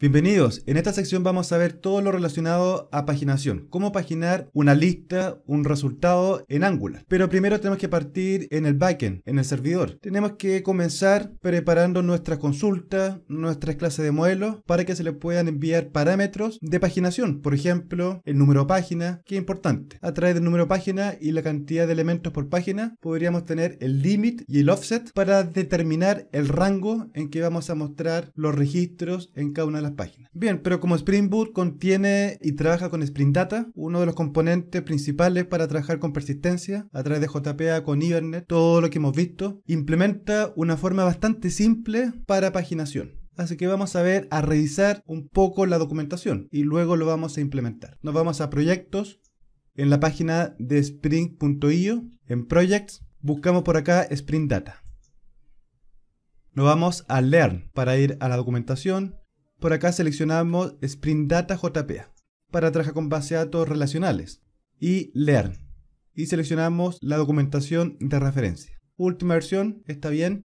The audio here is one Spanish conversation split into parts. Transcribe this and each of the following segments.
Bienvenidos, en esta sección vamos a ver todo lo relacionado a paginación, cómo paginar una lista, un resultado en Angular. Pero primero tenemos que partir en el backend, en el servidor. Tenemos que comenzar preparando nuestras consultas, nuestras clases de modelos, para que se le puedan enviar parámetros de paginación, por ejemplo, el número página, que es importante. A través del número página y la cantidad de elementos por página, podríamos tener el limit y el offset para determinar el rango en que vamos a mostrar los registros en cada una de las página. Bien, pero como Spring Boot contiene y trabaja con Spring Data, uno de los componentes principales para trabajar con persistencia a través de JPA con Hibernate, todo lo que hemos visto, implementa una forma bastante simple para paginación. Así que vamos a ver, a revisar un poco la documentación y luego lo vamos a implementar. Nos vamos a proyectos en la página de spring.io, en projects, buscamos por acá Spring Data. Nos vamos a Learn para ir a la documentación, por acá seleccionamos Sprint Data JPA para trabajar con base de datos relacionales y Learn. Y seleccionamos la documentación de referencia. Última versión, está bien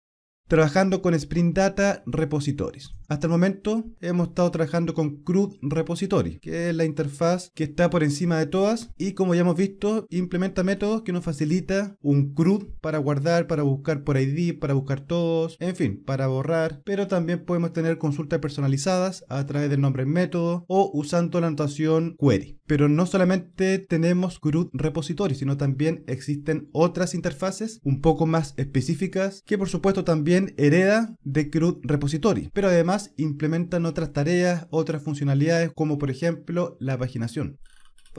trabajando con Sprint Data Repositories. Hasta el momento hemos estado trabajando con CRUD Repository, que es la interfaz que está por encima de todas y como ya hemos visto, implementa métodos que nos facilita un CRUD para guardar, para buscar por ID, para buscar todos, en fin, para borrar, pero también podemos tener consultas personalizadas a través del nombre método o usando la anotación query. Pero no solamente tenemos CRUD Repository, sino también existen otras interfaces un poco más específicas que por supuesto también hereda de CRUD Repository, pero además implementan otras tareas, otras funcionalidades como por ejemplo la paginación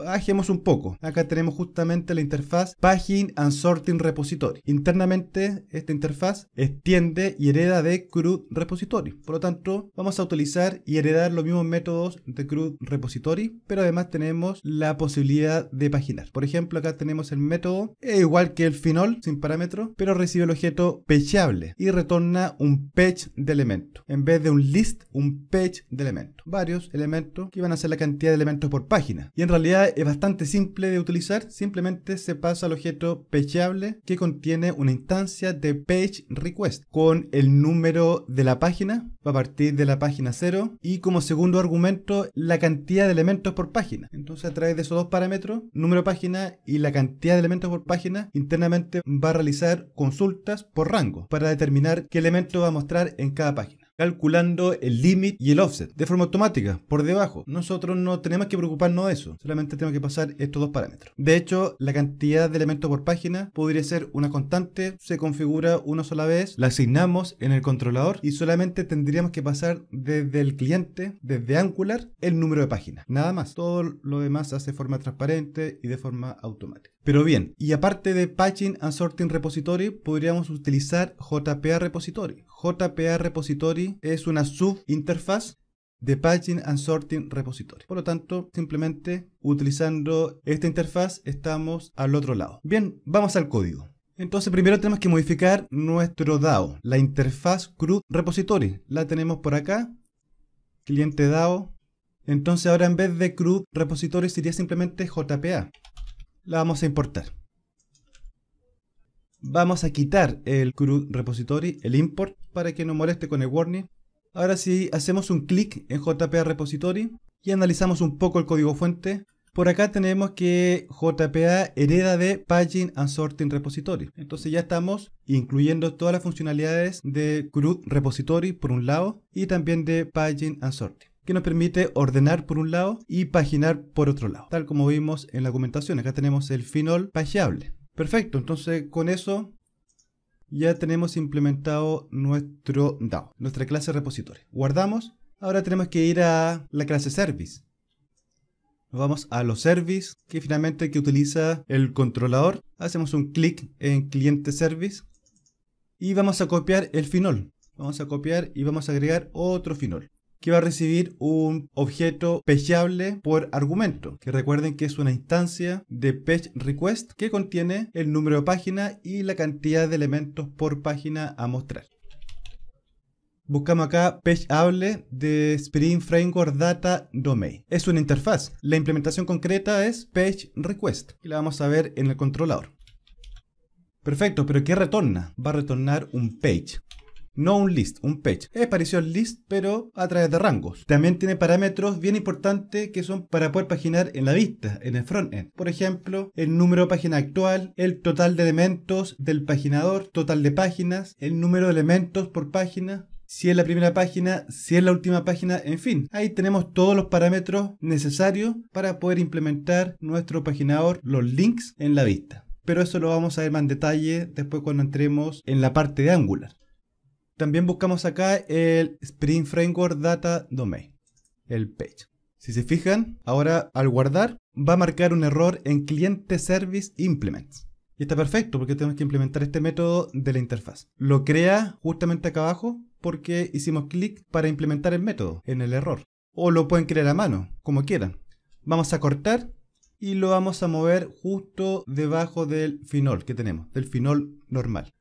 bajemos un poco. Acá tenemos justamente la interfaz Pagin and Sorting Repository. Internamente, esta interfaz extiende y hereda de CRUD Repository. Por lo tanto, vamos a utilizar y heredar los mismos métodos de CRUD Repository, pero además tenemos la posibilidad de paginar. Por ejemplo, acá tenemos el método, igual que el final, sin parámetro, pero recibe el objeto pechable y retorna un page de elementos, En vez de un list, un page de elementos. Varios elementos que van a ser la cantidad de elementos por página. Y en realidad es bastante simple de utilizar, simplemente se pasa al objeto pageable que contiene una instancia de page request con el número de la página, va a partir de la página 0 y como segundo argumento la cantidad de elementos por página. Entonces a través de esos dos parámetros, número página y la cantidad de elementos por página, internamente va a realizar consultas por rango para determinar qué elemento va a mostrar en cada página calculando el límite y el offset de forma automática, por debajo. Nosotros no tenemos que preocuparnos de eso, solamente tenemos que pasar estos dos parámetros. De hecho, la cantidad de elementos por página podría ser una constante, se configura una sola vez, la asignamos en el controlador y solamente tendríamos que pasar desde el cliente, desde Angular, el número de páginas. Nada más, todo lo demás hace de forma transparente y de forma automática. Pero bien, y aparte de Patching and Sorting Repository, podríamos utilizar JPA Repository. JPA Repository es una subinterfaz de Patching and Sorting Repository. Por lo tanto, simplemente utilizando esta interfaz estamos al otro lado. Bien, vamos al código. Entonces primero tenemos que modificar nuestro DAO, la interfaz CRUD Repository. La tenemos por acá, cliente DAO. Entonces ahora en vez de CRUD Repository sería simplemente JPA la vamos a importar. Vamos a quitar el CRUD repository, el import, para que no moleste con el warning. Ahora si hacemos un clic en JPA repository y analizamos un poco el código fuente, por acá tenemos que JPA hereda de Paging and Sorting Repository. Entonces ya estamos incluyendo todas las funcionalidades de CRUD Repository por un lado y también de Paging and Sorting que nos permite ordenar por un lado y paginar por otro lado, tal como vimos en la documentación. Acá tenemos el final pageable. Perfecto, entonces con eso ya tenemos implementado nuestro DAO, nuestra clase repositorio. Guardamos. Ahora tenemos que ir a la clase service. Nos vamos a los service, que finalmente que utiliza el controlador. Hacemos un clic en cliente service y vamos a copiar el final. Vamos a copiar y vamos a agregar otro final que va a recibir un objeto pageable por argumento, que recuerden que es una instancia de page request que contiene el número de página y la cantidad de elementos por página a mostrar. Buscamos acá PageAble de Spring Framework Data Domain. Es una interfaz. La implementación concreta es Page Request, Y la vamos a ver en el controlador. Perfecto, pero ¿qué retorna? Va a retornar un page no un list, un page. Es parecido al list, pero a través de rangos. También tiene parámetros bien importantes que son para poder paginar en la vista, en el frontend. Por ejemplo, el número de página actual, el total de elementos del paginador, total de páginas, el número de elementos por página, si es la primera página, si es la última página, en fin. Ahí tenemos todos los parámetros necesarios para poder implementar nuestro paginador, los links en la vista. Pero eso lo vamos a ver más en detalle después cuando entremos en la parte de Angular. También buscamos acá el Spring Framework Data Domain, el page. Si se fijan, ahora al guardar va a marcar un error en cliente service implements. Y está perfecto porque tenemos que implementar este método de la interfaz. Lo crea justamente acá abajo porque hicimos clic para implementar el método en el error. O lo pueden crear a mano, como quieran. Vamos a cortar y lo vamos a mover justo debajo del final que tenemos, del final normal.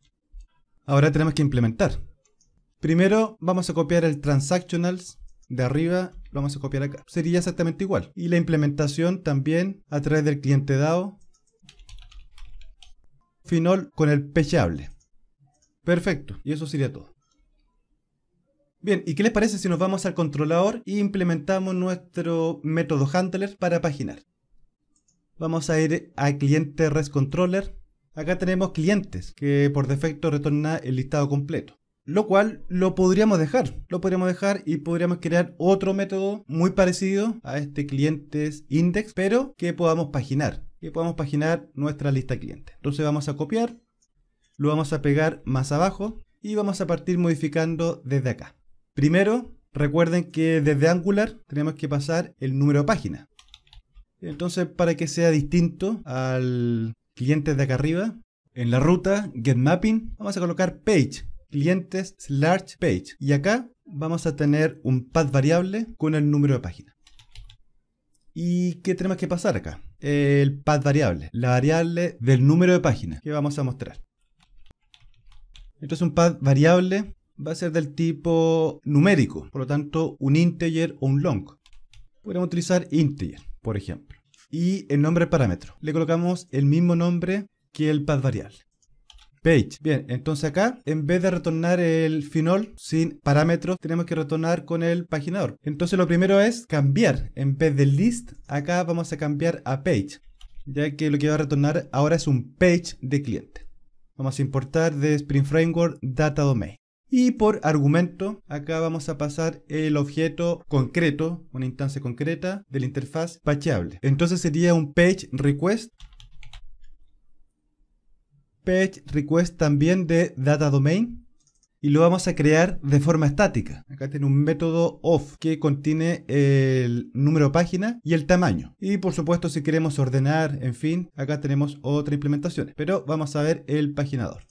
Ahora tenemos que implementar. Primero vamos a copiar el transactionals de arriba, lo vamos a copiar acá. Sería exactamente igual. Y la implementación también a través del cliente DAO. Final con el pecheable. Perfecto, y eso sería todo. Bien, ¿y qué les parece si nos vamos al controlador e implementamos nuestro método handler para paginar? Vamos a ir a cliente res controller. Acá tenemos clientes que por defecto retorna el listado completo. Lo cual lo podríamos dejar, lo podríamos dejar y podríamos crear otro método muy parecido a este clientes index, pero que podamos paginar, que podamos paginar nuestra lista de clientes. Entonces vamos a copiar, lo vamos a pegar más abajo y vamos a partir modificando desde acá. Primero, recuerden que desde Angular tenemos que pasar el número de página. Entonces, para que sea distinto al cliente de acá arriba, en la ruta Get Mapping vamos a colocar Page clientes large page. Y acá vamos a tener un path variable con el número de página. ¿Y qué tenemos que pasar acá? El path variable, la variable del número de página que vamos a mostrar. Entonces un path variable va a ser del tipo numérico, por lo tanto un integer o un long. Podemos utilizar integer, por ejemplo. Y el nombre de parámetro. Le colocamos el mismo nombre que el path variable. Bien, entonces acá, en vez de retornar el final sin parámetros, tenemos que retornar con el paginador. Entonces lo primero es cambiar. En vez de list, acá vamos a cambiar a page, ya que lo que va a retornar ahora es un page de cliente. Vamos a importar de Spring Framework Data Domain. Y por argumento, acá vamos a pasar el objeto concreto, una instancia concreta de la interfaz pacheable. Entonces sería un page request page request también de data domain y lo vamos a crear de forma estática. Acá tiene un método off que contiene el número página y el tamaño. Y por supuesto si queremos ordenar, en fin, acá tenemos otra implementación. Pero vamos a ver el paginador.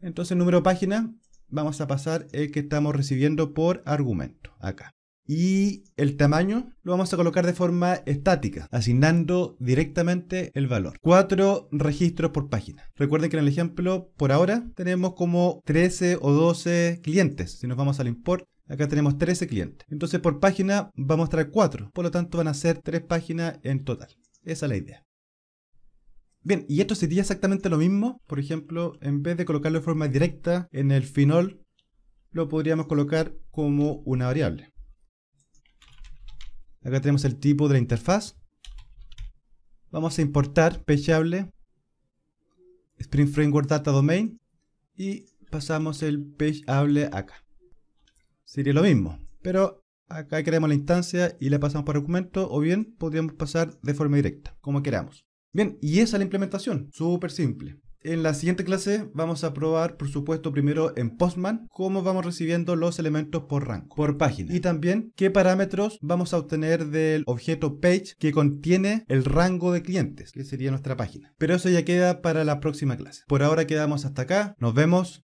Entonces número página vamos a pasar el que estamos recibiendo por argumento. Acá y el tamaño lo vamos a colocar de forma estática, asignando directamente el valor. Cuatro registros por página. Recuerden que en el ejemplo por ahora tenemos como 13 o 12 clientes. Si nos vamos al import, Acá tenemos 13 clientes. Entonces por página vamos a traer cuatro. Por lo tanto van a ser 3 páginas en total. Esa es la idea. Bien, y esto sería exactamente lo mismo. Por ejemplo, en vez de colocarlo de forma directa en el final, lo podríamos colocar como una variable. Acá tenemos el tipo de la interfaz. Vamos a importar PageAble, Spring Framework Data Domain y pasamos el PageAble acá. Sería lo mismo, pero acá creamos la instancia y la pasamos por documento o bien podríamos pasar de forma directa, como queramos. Bien, y esa es la implementación, súper simple. En la siguiente clase vamos a probar, por supuesto, primero en Postman cómo vamos recibiendo los elementos por rango, por página. Y también qué parámetros vamos a obtener del objeto page que contiene el rango de clientes, que sería nuestra página. Pero eso ya queda para la próxima clase. Por ahora quedamos hasta acá. Nos vemos.